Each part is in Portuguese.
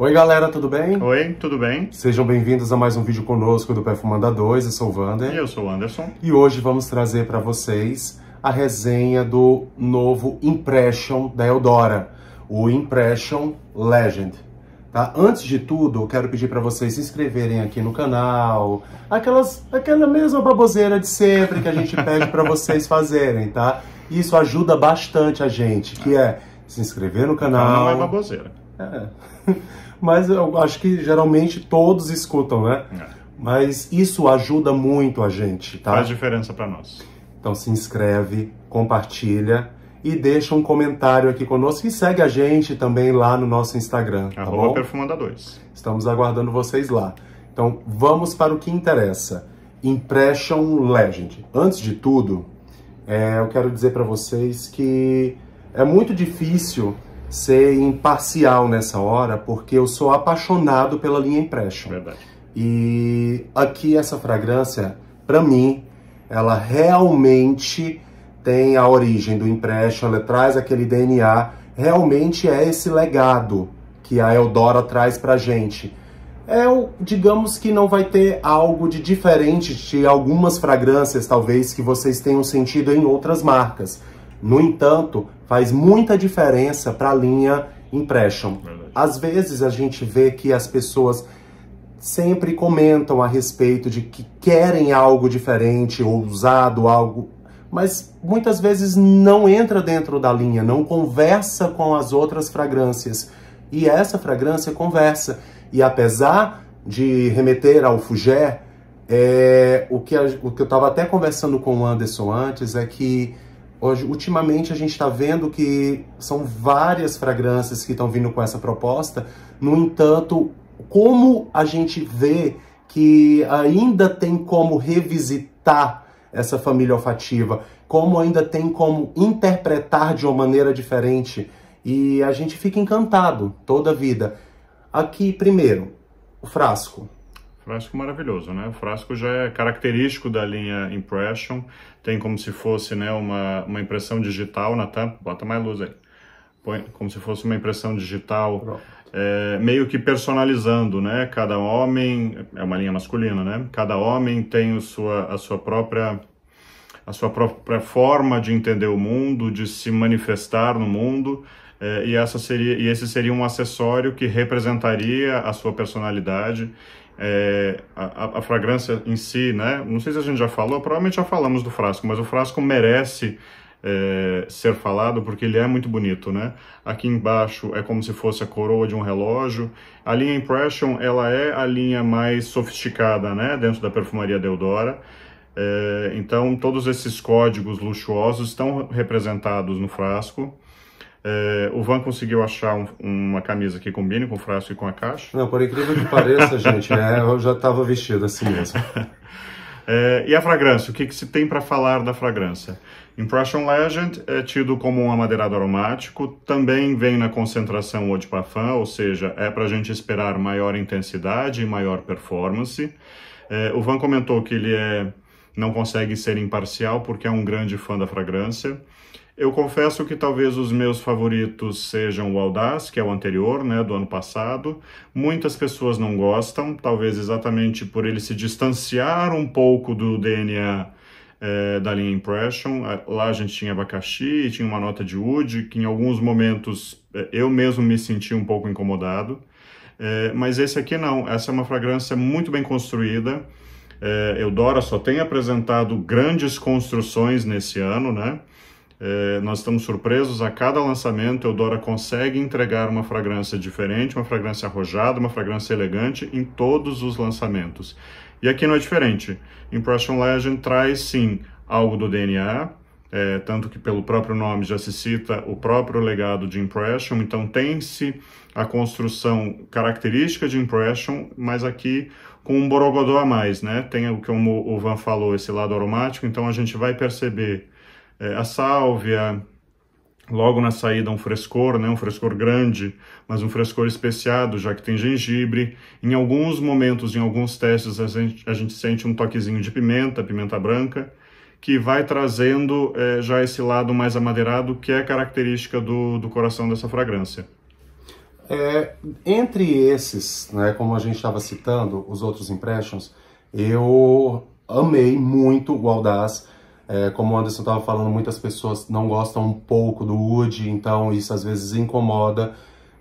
Oi galera, tudo bem? Oi, tudo bem? Sejam bem-vindos a mais um vídeo conosco do Perfumanda 2, eu sou o Vander. E eu sou o Anderson. E hoje vamos trazer para vocês a resenha do novo Impression da Eldora, o Impression Legend. Tá? Antes de tudo, eu quero pedir para vocês se inscreverem aqui no canal, aquelas, aquela mesma baboseira de sempre que a gente pede para vocês fazerem, tá? Isso ajuda bastante a gente, que é se inscrever no canal. Não é baboseira. É mas eu acho que geralmente todos escutam, né? É. Mas isso ajuda muito a gente, tá? Faz diferença para nós. Então se inscreve, compartilha e deixa um comentário aqui conosco e segue a gente também lá no nosso Instagram. Tá Arroba Perfumanda 2. Estamos aguardando vocês lá. Então vamos para o que interessa. Impression Legend. Antes de tudo, é, eu quero dizer para vocês que é muito difícil ser imparcial nessa hora, porque eu sou apaixonado pela linha Impression. Verdade. E aqui essa fragrância, para mim, ela realmente tem a origem do Impression, ela traz aquele DNA, realmente é esse legado que a Eldora traz pra gente. É, digamos que não vai ter algo de diferente de algumas fragrâncias, talvez, que vocês tenham sentido em outras marcas. No entanto, faz muita diferença para a linha impression Às vezes a gente vê que as pessoas sempre comentam a respeito de que querem algo diferente, ousado, algo, mas muitas vezes não entra dentro da linha, não conversa com as outras fragrâncias. E essa fragrância conversa. E apesar de remeter ao Fugé, é, o, que a, o que eu estava até conversando com o Anderson antes é que Hoje, ultimamente, a gente está vendo que são várias fragrâncias que estão vindo com essa proposta. No entanto, como a gente vê que ainda tem como revisitar essa família olfativa, como ainda tem como interpretar de uma maneira diferente. E a gente fica encantado toda a vida. Aqui, primeiro, o frasco frasco maravilhoso, né? O frasco já é característico da linha Impression, tem como se fosse né, uma, uma impressão digital na tampa, bota mais luz aí, Põe, como se fosse uma impressão digital, é, meio que personalizando, né? Cada homem, é uma linha masculina, né? Cada homem tem o sua, a sua própria a sua própria forma de entender o mundo, de se manifestar no mundo, é, e, essa seria, e esse seria um acessório que representaria a sua personalidade é, a, a, fragrância em si, né? Não sei se a gente já falou, provavelmente já falamos do frasco, mas o frasco merece é, ser falado porque ele é muito bonito, né? Aqui embaixo é como se fosse a coroa de um relógio. A linha Impression, ela é a linha mais sofisticada, né? Dentro da perfumaria Deodora. É, então, todos esses códigos luxuosos estão representados no frasco. É, o Van conseguiu achar um, uma camisa que combine com o frasco e com a caixa. Não, por incrível que pareça, gente, é, eu já estava vestido assim mesmo. É, e a fragrância, o que, que se tem para falar da fragrância? Impression Legend é tido como um amadeirado aromático, também vem na concentração eau de parfum, ou seja, é para a gente esperar maior intensidade e maior performance. É, o Van comentou que ele é, não consegue ser imparcial porque é um grande fã da fragrância. Eu confesso que talvez os meus favoritos sejam o Audaz, que é o anterior, né, do ano passado. Muitas pessoas não gostam, talvez exatamente por ele se distanciar um pouco do DNA é, eh, da linha Impression. Lá a gente tinha abacaxi, tinha uma nota de wood, que em alguns momentos eh, eu mesmo me senti um pouco incomodado. É, mas esse aqui não, essa é uma fragrância muito bem construída. É, Eudora só tem apresentado grandes construções nesse ano, né? É, nós estamos surpresos a cada lançamento. Eudora consegue entregar uma fragrância diferente, uma fragrância arrojada, uma fragrância elegante em todos os lançamentos. E aqui não é diferente. Impression Legend traz sim algo do DNA, é, eh, tanto que pelo próprio nome já se cita o próprio legado de Impression, então tem-se a construção característica de Impression, mas aqui com um borogodó a mais, né? Tem o que o Van falou, esse lado aromático, então a gente vai perceber é, a sálvia, logo na saída um frescor, né, um frescor grande, mas um frescor especiado, já que tem gengibre. Em alguns momentos, em alguns testes, a gente, a gente sente um toquezinho de pimenta, pimenta branca, que vai trazendo é, já esse lado mais amadeirado, que é característica do, do coração dessa fragrância. É, entre esses, né, como a gente estava citando, os outros impressions, eu amei muito o Audaz é, como o Anderson estava falando, muitas pessoas não gostam um pouco do wood, então isso às vezes incomoda.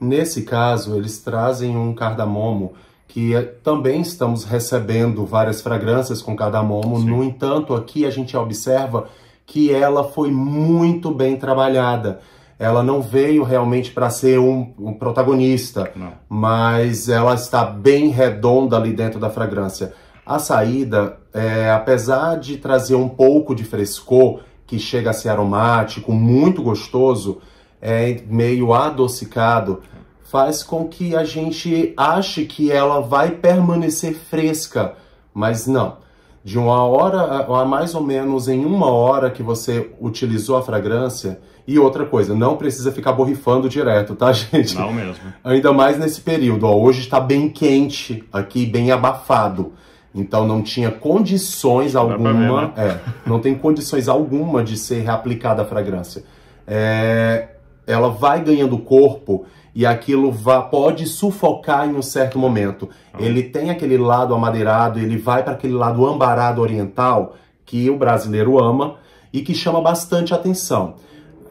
Nesse caso, eles trazem um cardamomo que é, também estamos recebendo várias fragrâncias com cardamomo. Sim. No entanto, aqui a gente observa que ela foi muito bem trabalhada. Ela não veio realmente para ser um, um protagonista, não. mas ela está bem redonda ali dentro da fragrância. A saída, é, apesar de trazer um pouco de frescor, que chega a ser aromático, muito gostoso, é, meio adocicado, faz com que a gente ache que ela vai permanecer fresca, mas não. De uma hora a mais ou menos em uma hora que você utilizou a fragrância. E outra coisa, não precisa ficar borrifando direto, tá, gente? Não mesmo. Ainda mais nesse período. Ó, hoje está bem quente aqui, bem abafado. Então não tinha condições alguma, né? é, não tem condições alguma de ser reaplicada a fragrância. É, ela vai ganhando corpo e aquilo vá, pode sufocar em um certo momento. Ah. Ele tem aquele lado amadeirado, ele vai para aquele lado ambarado oriental que o brasileiro ama e que chama bastante atenção.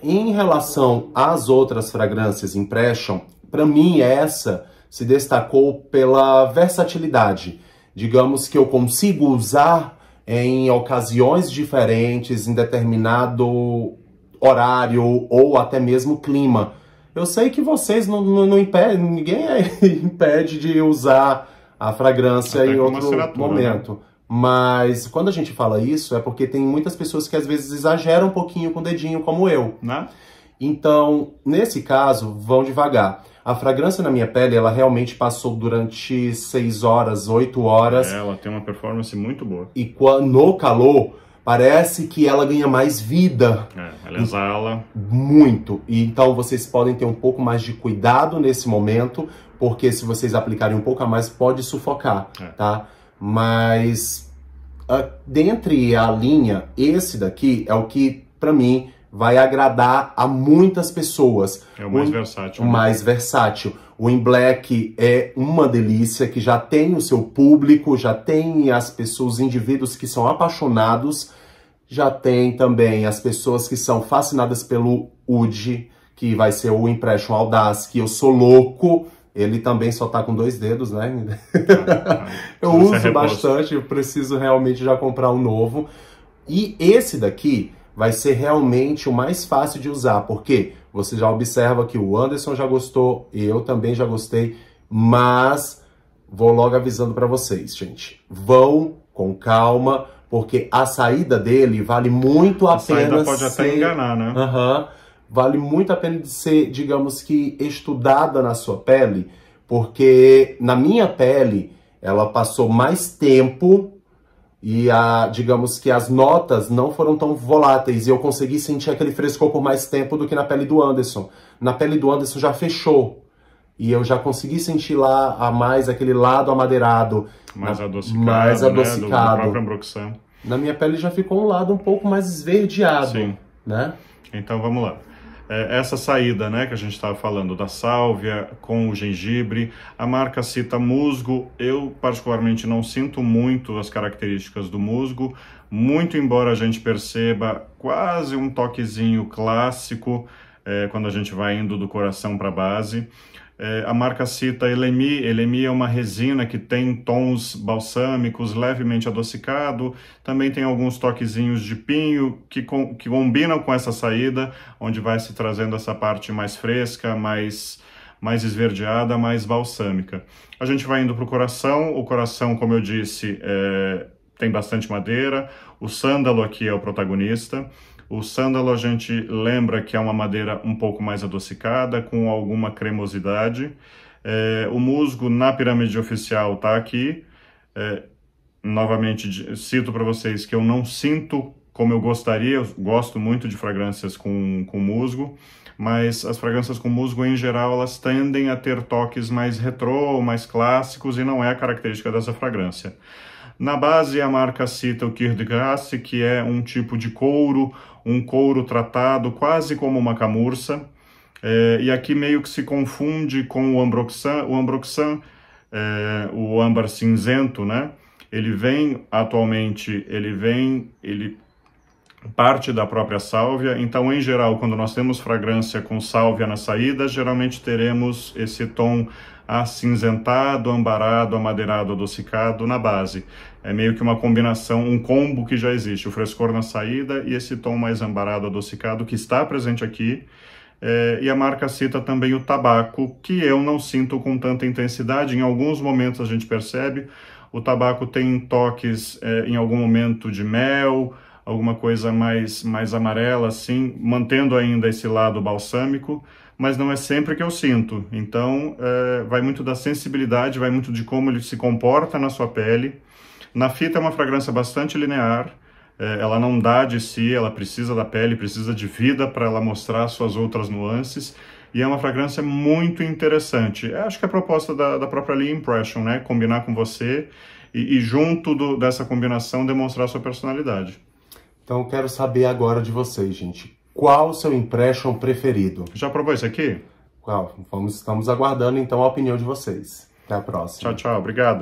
Em relação às outras fragrâncias Impression, para mim essa se destacou pela versatilidade digamos que eu consigo usar em ocasiões diferentes, em determinado horário ou até mesmo clima. Eu sei que vocês não, não, não impedem, ninguém é, impede de usar a fragrância até em outro né? momento. Né? Mas quando a gente fala isso, é porque tem muitas pessoas que às vezes exageram um pouquinho com o dedinho, como eu. Né? Então, nesse caso, vão devagar. A fragrância na minha pele, ela realmente passou durante 6 horas, 8 horas. É, ela tem uma performance muito boa. E no calor, parece que ela ganha mais vida. É, ela exala. Muito. E então vocês podem ter um pouco mais de cuidado nesse momento, porque se vocês aplicarem um pouco a mais, pode sufocar, é. tá? Mas, uh, dentre a linha, esse daqui é o que, para mim, vai agradar a muitas pessoas. É o mais o, versátil. O né? mais versátil. O In Black é uma delícia que já tem o seu público, já tem as pessoas, os indivíduos que são apaixonados, já tem também as pessoas que são fascinadas pelo UD, que vai ser o Impression Audaz, que eu sou louco, ele também só tá com dois dedos, né? Ah, ah, eu uso é bastante, eu preciso realmente já comprar um novo. E esse daqui, vai ser realmente o mais fácil de usar, porque você já observa que o Anderson já gostou e eu também já gostei, mas vou logo avisando para vocês, gente. Vão com calma, porque a saída dele vale muito a, a pena. A saída pode ser... até enganar, né? Uhum. Vale muito a pena de ser, digamos que, estudada na sua pele, porque na minha pele ela passou mais tempo e a, digamos que as notas não foram tão voláteis e eu consegui sentir aquele frescor por mais tempo do que na pele do Anderson. Na pele do Anderson já fechou e eu já consegui sentir lá a mais aquele lado amadeirado, mais na, adocicado, mais adocicado. Né? Do, do na minha pele já ficou um lado um pouco mais esverdeado, Sim. né? Então vamos lá é, essa saída né, que a gente estava falando da sálvia com o gengibre. A marca cita musgo, eu particularmente não sinto muito as características do musgo, muito embora a gente perceba quase um toquezinho clássico é, quando a gente vai indo do coração para a base. É, a marca cita Elemi. Elemi é uma resina que tem tons balsâmicos levemente adocicado. Também tem alguns toquezinhos de pinho que, com, que combinam com essa saída, onde vai se trazendo essa parte mais fresca, mais mais esverdeada, mais balsâmica. A gente vai indo para o coração. O coração, como eu disse, é, tem bastante madeira. O sândalo aqui é o protagonista. O sândalo a gente lembra que é uma madeira um pouco mais adocicada, com alguma cremosidade. É, o musgo na pirâmide oficial está aqui. É, novamente, cito para vocês que eu não sinto como eu gostaria, eu gosto muito de fragrâncias com, com musgo, mas as fragrâncias com musgo em geral elas tendem a ter toques mais retrô, mais clássicos e não é a característica dessa fragrância. Na base, a marca cita o Kirdegasse, que é um tipo de couro, um couro tratado quase como uma camurça. É, e aqui meio que se confunde com o Ambroxan. O Ambroxan, é, o âmbar cinzento, né? Ele vem atualmente, ele vem, ele parte da própria sálvia. Então, em geral, quando nós temos fragrância com sálvia na saída, geralmente teremos esse tom acinzentado, ambarado, amadeirado, adocicado na base. É meio que uma combinação, um combo que já existe, o frescor na saída e esse tom mais ambarado, adocicado que está presente aqui. É, e a marca cita também o tabaco, que eu não sinto com tanta intensidade. Em alguns momentos a gente percebe, o tabaco tem toques é, em algum momento de mel, alguma coisa mais, mais amarela, assim, mantendo ainda esse lado balsâmico, mas não é sempre que eu sinto. Então, é, vai muito da sensibilidade, vai muito de como ele se comporta na sua pele. Na fita é uma fragrância bastante linear, é, ela não dá de si, ela precisa da pele, precisa de vida para ela mostrar suas outras nuances. E é uma fragrância muito interessante. acho que é a proposta da, da própria Lee Impression, né? Combinar com você e, e junto do, dessa combinação, demonstrar sua personalidade. Então eu quero saber agora de vocês, gente. Qual o seu impression preferido? Já provou isso aqui? Qual? Vamos, estamos aguardando então a opinião de vocês. Até a próxima. Tchau, tchau. Obrigado.